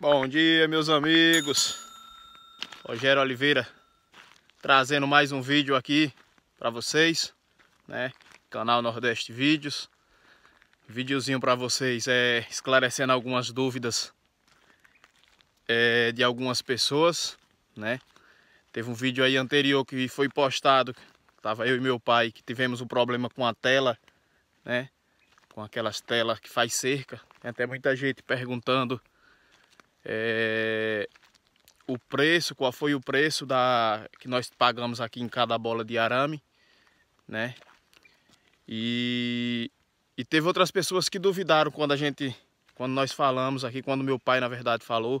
Bom dia, meus amigos. Rogério Oliveira trazendo mais um vídeo aqui para vocês, né? Canal Nordeste Vídeos. Videozinho para vocês é esclarecendo algumas dúvidas é, de algumas pessoas, né? Teve um vídeo aí anterior que foi postado, tava eu e meu pai, que tivemos um problema com a tela, né? Com aquelas telas que faz cerca. Tem até muita gente perguntando é, o preço, qual foi o preço da, que nós pagamos aqui em cada bola de arame, né? E, e teve outras pessoas que duvidaram quando a gente, quando nós falamos aqui, quando meu pai, na verdade, falou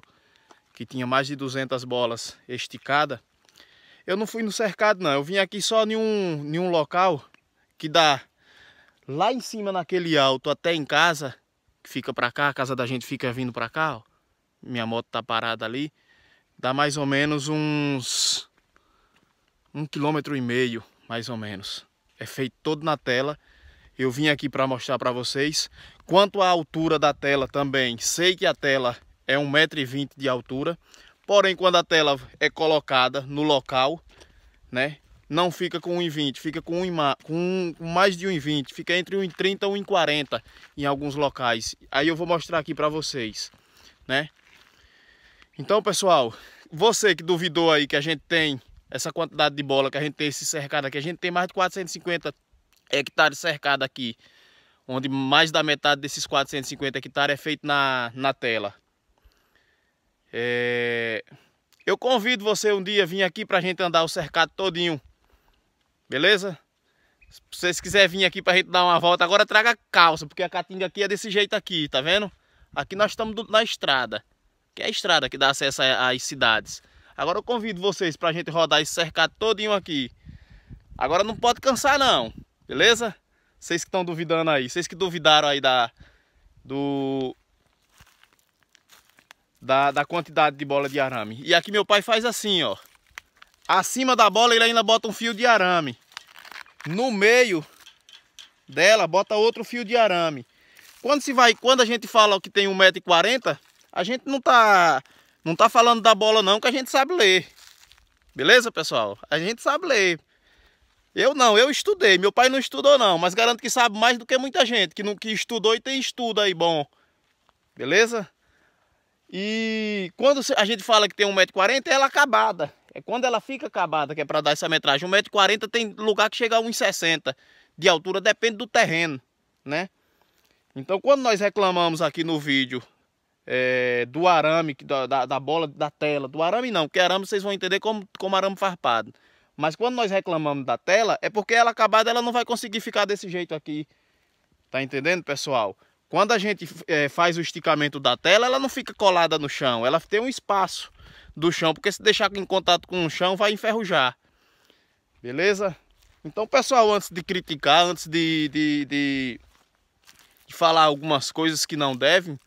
que tinha mais de 200 bolas esticada. Eu não fui no cercado, não. Eu vim aqui só em um, em um local que dá lá em cima naquele alto até em casa, que fica pra cá, a casa da gente fica vindo pra cá, ó. Minha moto tá parada ali. Dá mais ou menos uns... Um quilômetro e meio, mais ou menos. É feito todo na tela. Eu vim aqui para mostrar para vocês. Quanto à altura da tela também, sei que a tela é 1,20m de altura. Porém, quando a tela é colocada no local, né? Não fica com 1,20, fica com, 1, com mais de 1,20, fica entre 1,30 e 1,40 em alguns locais. Aí eu vou mostrar aqui para vocês, né? Então, pessoal, você que duvidou aí que a gente tem essa quantidade de bola, que a gente tem esse cercado aqui, a gente tem mais de 450 hectares cercado aqui, onde mais da metade desses 450 hectares é feito na, na tela. É... Eu convido você um dia a vir aqui pra gente andar o cercado todinho, beleza? Se vocês quiserem vir aqui pra gente dar uma volta, agora traga calça, porque a caatinga aqui é desse jeito aqui, tá vendo? Aqui nós estamos na estrada que é a estrada que dá acesso às cidades. Agora eu convido vocês para a gente rodar esse cercado todinho aqui. Agora não pode cansar não, beleza? Vocês que estão duvidando aí, vocês que duvidaram aí da, do, da, da quantidade de bola de arame. E aqui meu pai faz assim, ó. Acima da bola ele ainda bota um fio de arame. No meio dela bota outro fio de arame. Quando, se vai, quando a gente fala que tem 1,40m, a gente não tá, não tá falando da bola não, que a gente sabe ler. Beleza, pessoal? A gente sabe ler. Eu não, eu estudei. Meu pai não estudou não, mas garanto que sabe mais do que muita gente que não que estudou e tem estudo aí bom. Beleza? E quando a gente fala que tem 1,40m, ela é acabada. É quando ela fica acabada que é para dar essa metragem. 1,40m tem lugar que chega a 1,60m de altura, depende do terreno, né? Então quando nós reclamamos aqui no vídeo é, do arame, da, da, da, bola da tela. Do arame não, porque arame vocês vão entender como, como arame farpado. Mas quando nós reclamamos da tela, é porque ela acabada ela não vai conseguir ficar desse jeito aqui. Tá entendendo, pessoal? Quando a gente é, faz o esticamento da tela, ela não fica colada no chão. Ela tem um espaço do chão, porque se deixar em contato com o chão, vai enferrujar. Beleza? Então, pessoal, antes de criticar, antes de, de, de, de falar algumas coisas que não devem,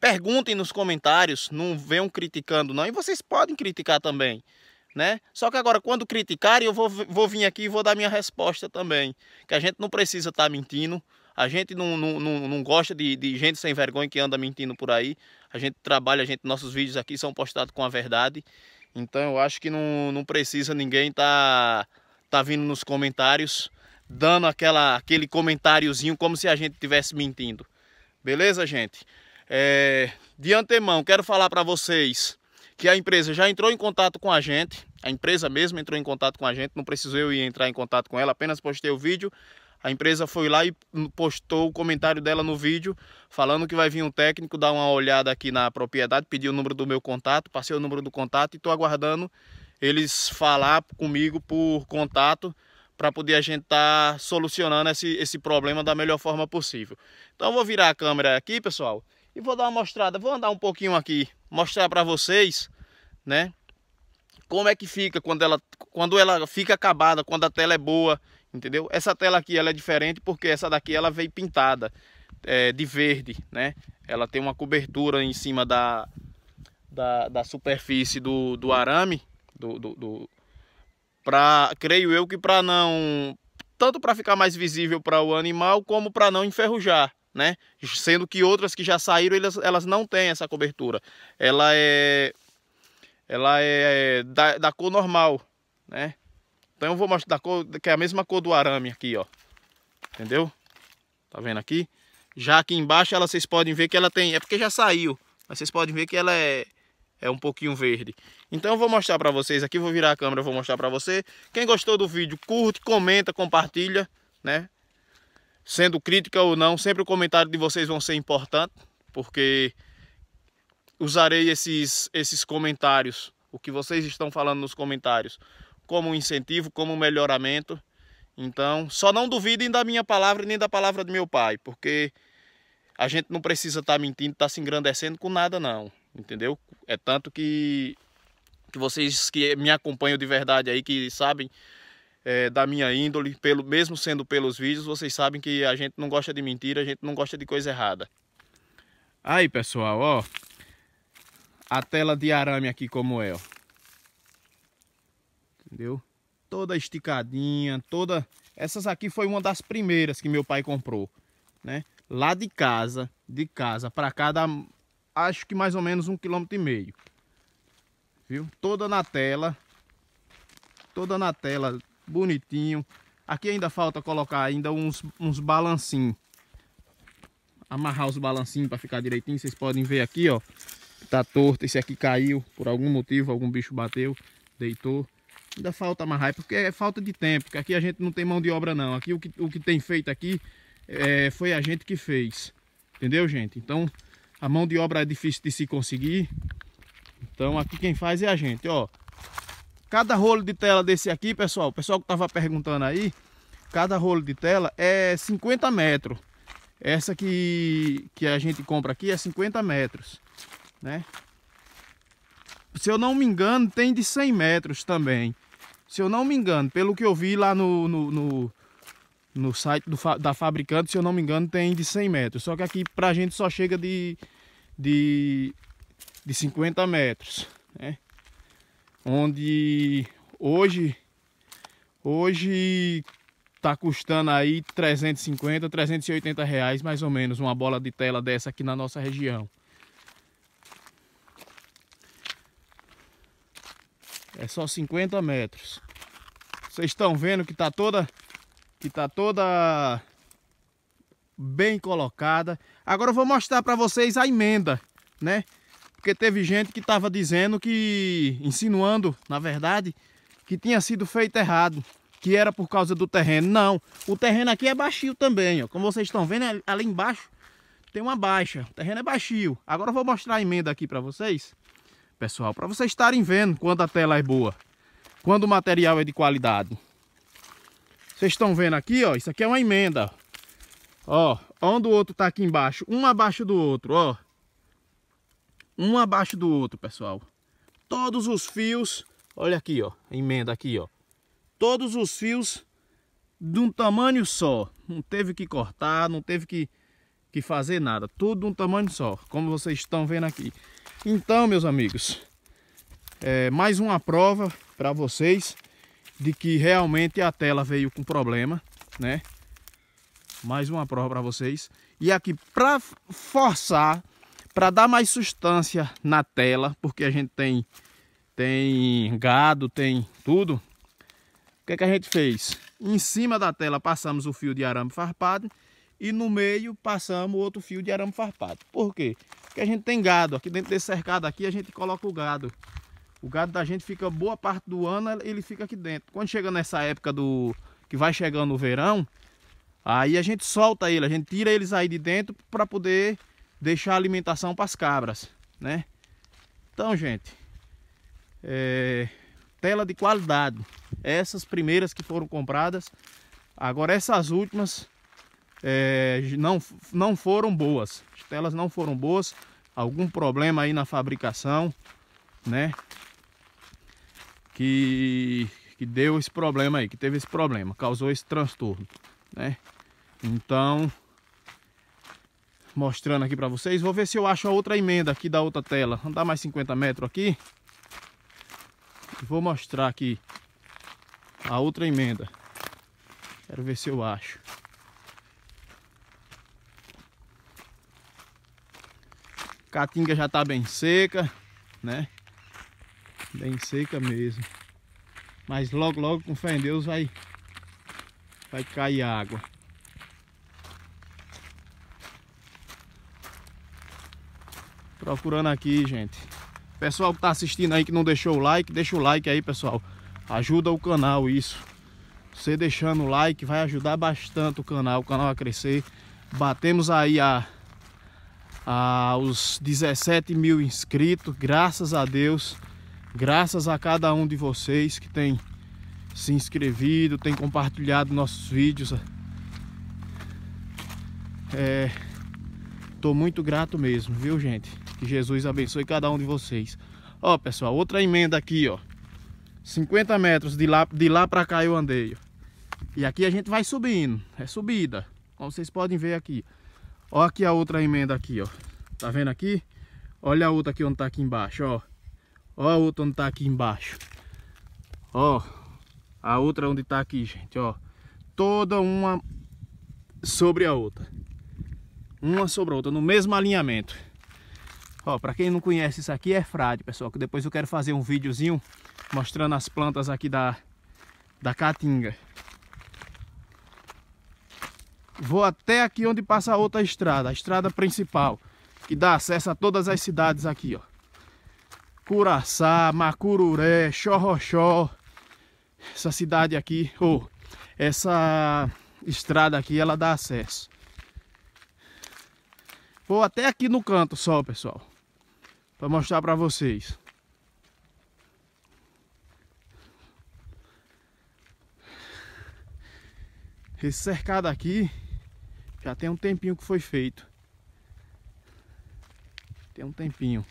Perguntem nos comentários, não venham criticando não. E vocês podem criticar também, né? Só que agora, quando criticarem, eu vou, vou vir aqui e vou dar minha resposta também. Que a gente não precisa estar tá mentindo. A gente não, não, não, não gosta de, de, gente sem vergonha que anda mentindo por aí. A gente trabalha, a gente, nossos vídeos aqui são postados com a verdade. Então eu acho que não, não precisa ninguém tá, tá vindo nos comentários dando aquela, aquele comentáriozinho como se a gente estivesse mentindo. Beleza, gente? É, de antemão, quero falar para vocês que a empresa já entrou em contato com a gente, a empresa mesmo entrou em contato com a gente, não precisou eu ir entrar em contato com ela, apenas postei o vídeo. A empresa foi lá e postou o comentário dela no vídeo, falando que vai vir um técnico dar uma olhada aqui na propriedade, pediu o número do meu contato, passei o número do contato e estou aguardando eles falar comigo por contato para poder a gente estar tá solucionando esse, esse problema da melhor forma possível. Então eu vou virar a câmera aqui, pessoal. E vou dar uma mostrada, vou andar um pouquinho aqui, mostrar para vocês, né? Como é que fica quando ela, quando ela fica acabada, quando a tela é boa, entendeu? Essa tela aqui ela é diferente porque essa daqui ela veio pintada é, de verde, né? Ela tem uma cobertura em cima da, da, da superfície do, do arame, do, do, do pra, creio eu que para não tanto para ficar mais visível para o animal como para não enferrujar né? Sendo que outras que já saíram, elas, elas não têm essa cobertura. Ela é ela é, é da, da cor normal, né? Então eu vou mostrar da cor, que é a mesma cor do arame aqui, ó. Entendeu? Tá vendo aqui? Já aqui embaixo, ela, vocês podem ver que ela tem... É porque já saiu, mas vocês podem ver que ela é, é um pouquinho verde. Então eu vou mostrar para vocês aqui, vou virar a câmera, vou mostrar para você. Quem gostou do vídeo, curte, comenta, compartilha, né? sendo crítica ou não, sempre o comentário de vocês vão ser importante, porque usarei esses, esses comentários, o que vocês estão falando nos comentários, como incentivo, como melhoramento. Então, só não duvidem da minha palavra nem da palavra do meu pai, porque a gente não precisa estar tá mentindo, estar tá se engrandecendo com nada não, entendeu? É tanto que que vocês que me acompanham de verdade aí, que sabem é, da minha índole, pelo, mesmo sendo pelos vídeos, vocês sabem que a gente não gosta de mentira, a gente não gosta de coisa errada. Aí pessoal, ó, a tela de arame aqui como é, ó. Entendeu? Toda esticadinha, toda... Essas aqui foi uma das primeiras que meu pai comprou, né? Lá de casa, de casa para cada acho que mais ou menos um quilômetro e meio. Viu? Toda na tela, toda na tela bonitinho. Aqui ainda falta colocar ainda uns, uns balancinhos. Amarrar os balancinhos para ficar direitinho. Vocês podem ver aqui, ó. Tá torto. Esse aqui caiu por algum motivo. Algum bicho bateu, deitou. Ainda falta amarrar. É porque é falta de tempo. Porque aqui a gente não tem mão de obra, não. Aqui o que, o que tem feito aqui é, foi a gente que fez. Entendeu, gente? Então, a mão de obra é difícil de se conseguir. Então, aqui quem faz é a gente, ó. Cada rolo de tela desse aqui, pessoal, o pessoal que estava perguntando aí, cada rolo de tela é 50 metros. Essa que, que a gente compra aqui é 50 metros, né? Se eu não me engano, tem de 100 metros também. Se eu não me engano, pelo que eu vi lá no, no, no, no site do, da fabricante, se eu não me engano, tem de 100 metros. Só que aqui pra gente só chega de, de, de 50 metros, né? onde hoje hoje tá custando aí 350, 380 reais mais ou menos uma bola de tela dessa aqui na nossa região. É só 50 metros. Vocês estão vendo que tá toda que tá toda bem colocada. Agora eu vou mostrar para vocês a emenda, né? Porque teve gente que estava dizendo que, insinuando, na verdade, que tinha sido feito errado, que era por causa do terreno. Não, o terreno aqui é baixio também, ó. Como vocês estão vendo, é, ali embaixo tem uma baixa. O terreno é baixio. Agora eu vou mostrar a emenda aqui para vocês, pessoal, para vocês estarem vendo quando a tela é boa, quando o material é de qualidade. Vocês estão vendo aqui, ó, isso aqui é uma emenda. Ó, onde o outro tá aqui embaixo, um abaixo do outro, ó um abaixo do outro, pessoal. Todos os fios, olha aqui, ó, emenda aqui, ó. Todos os fios de um tamanho só. Não teve que cortar, não teve que, que fazer nada. Tudo de um tamanho só, como vocês estão vendo aqui. Então, meus amigos, é mais uma prova para vocês de que realmente a tela veio com problema, né? Mais uma prova para vocês. E aqui, para forçar para dar mais sustância na tela, porque a gente tem, tem gado, tem tudo, o que, é que a gente fez? Em cima da tela passamos o fio de arame farpado e no meio passamos outro fio de arame farpado. Por quê? Porque a gente tem gado. Aqui dentro desse cercado aqui a gente coloca o gado. O gado da gente fica boa parte do ano, ele fica aqui dentro. Quando chega nessa época do que vai chegando o verão, aí a gente solta ele, a gente tira eles aí de dentro para poder deixar alimentação para as cabras, né? Então, gente, é, tela de qualidade. Essas primeiras que foram compradas, agora essas últimas é, não, não foram boas. As telas não foram boas, algum problema aí na fabricação, né? Que, que deu esse problema aí, que teve esse problema, causou esse transtorno, né? Então, mostrando aqui para vocês. Vou ver se eu acho a outra emenda aqui da outra tela. Andar mais 50 metros aqui. Vou mostrar aqui a outra emenda. Quero ver se eu acho. Caatinga já está bem seca, né? Bem seca mesmo. Mas logo, logo, com fé em Deus, vai, vai cair água. Procurando aqui, gente. Pessoal que tá assistindo aí que não deixou o like, deixa o like aí, pessoal. Ajuda o canal isso. Você deixando o like vai ajudar bastante o canal, o canal a crescer. Batemos aí a, a os 17 mil inscritos, graças a Deus. Graças a cada um de vocês que tem se inscrevido, tem compartilhado nossos vídeos. É, tô muito grato mesmo, viu gente? Que Jesus abençoe cada um de vocês. Ó, pessoal, outra emenda aqui, ó. 50 metros de lá, de lá pra cá eu andei. E aqui a gente vai subindo. É subida. Como vocês podem ver aqui. Ó aqui a outra emenda aqui, ó. Tá vendo aqui? Olha a outra aqui onde tá aqui embaixo, ó. Ó a outra onde tá aqui embaixo. Ó. A outra onde tá aqui, gente, ó. Toda uma sobre a outra. Uma sobre a outra, no mesmo alinhamento. Ó, para quem não conhece, isso aqui é frade, pessoal, que depois eu quero fazer um videozinho mostrando as plantas aqui da, da caatinga. Vou até aqui onde passa a outra estrada, a estrada principal, que dá acesso a todas as cidades aqui, ó. Curaçá, Macururé, Xorroxó. Essa cidade aqui, ou oh, essa estrada aqui, ela dá acesso. Vou até aqui no canto só, pessoal para mostrar para vocês. Esse cercado aqui já tem um tempinho que foi feito. Tem um tempinho.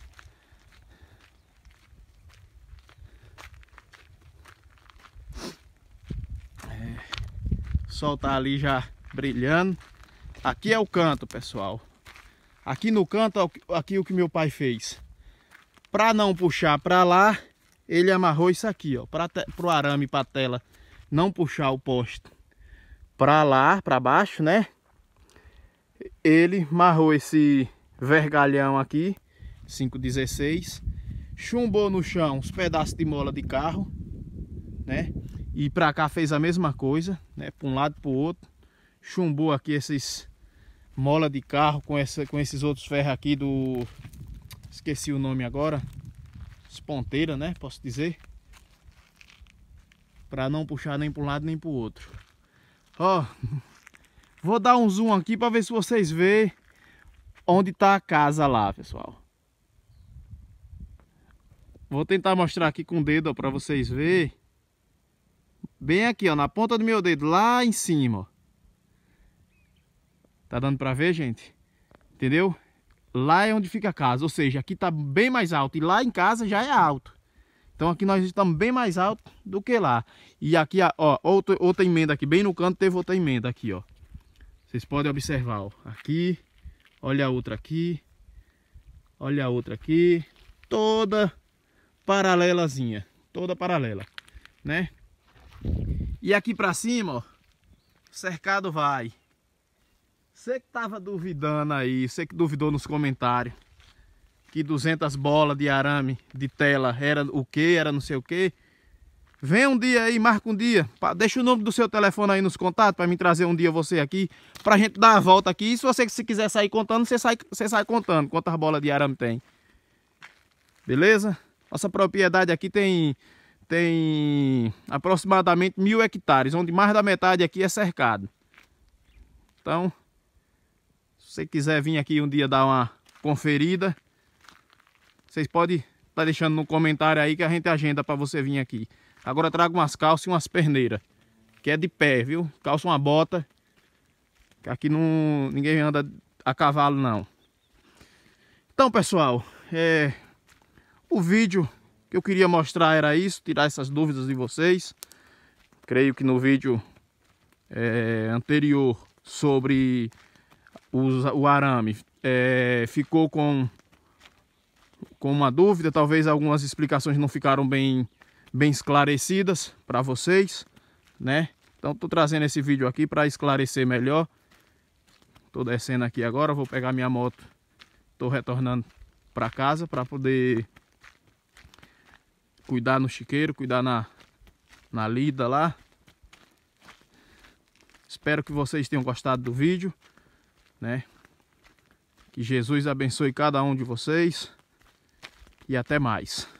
o é, sol tá ali já brilhando. Aqui é o canto, pessoal. Aqui no canto, é aqui é o que meu pai fez. Para não puxar para lá, ele amarrou isso aqui, ó, para o arame para a tela não puxar o poste para lá, para baixo, né? Ele marrou esse vergalhão aqui, 516, chumbou no chão os pedaços de mola de carro, né? E para cá fez a mesma coisa, né? Para um lado para o outro, chumbou aqui esses mola de carro com essa com esses outros ferros aqui do esqueci o nome agora, ponteira, né, posso dizer, para não puxar nem para um lado nem para o outro. Ó, vou dar um zoom aqui para ver se vocês vê onde tá a casa lá, pessoal. Vou tentar mostrar aqui com o dedo para vocês ver. Bem aqui, ó, na ponta do meu dedo, lá em cima, ó. Tá dando para ver, gente? Entendeu? Lá é onde fica a casa, ou seja, aqui está bem mais alto e lá em casa já é alto. Então aqui nós estamos bem mais alto do que lá. E aqui, ó, outra, outra emenda aqui, bem no canto teve outra emenda aqui, ó. Vocês podem observar, ó. Aqui, olha a outra aqui, olha a outra aqui. Toda paralelazinha, toda paralela, né? E aqui pra cima, ó, cercado vai. Você que tava duvidando aí, você que duvidou nos comentários que 200 bolas de arame de tela era o que, era não sei o que. Vem um dia aí, marca um dia. Deixa o nome do seu telefone aí nos contatos para me trazer um dia você aqui. para a gente dar a volta aqui. E se você se quiser sair contando, você sai, você sai contando quantas bolas de arame tem. Beleza? Nossa propriedade aqui tem, tem aproximadamente mil hectares, onde mais da metade aqui é cercado. Então, se você quiser vir aqui um dia dar uma conferida, vocês podem estar tá deixando no comentário aí que a gente agenda para você vir aqui. Agora trago umas calças e umas perneiras, que é de pé, viu? Calça uma bota, que aqui não, ninguém anda a cavalo não. Então, pessoal, é, o vídeo que eu queria mostrar era isso, tirar essas dúvidas de vocês. Creio que no vídeo é, anterior sobre o, arame é, ficou com, com uma dúvida, talvez algumas explicações não ficaram bem, bem esclarecidas para vocês, né? Então estou trazendo esse vídeo aqui para esclarecer melhor. Estou descendo aqui agora, vou pegar minha moto, estou retornando para casa para poder cuidar no chiqueiro, cuidar na, na lida lá. Espero que vocês tenham gostado do vídeo né? Que Jesus abençoe cada um de vocês e até mais.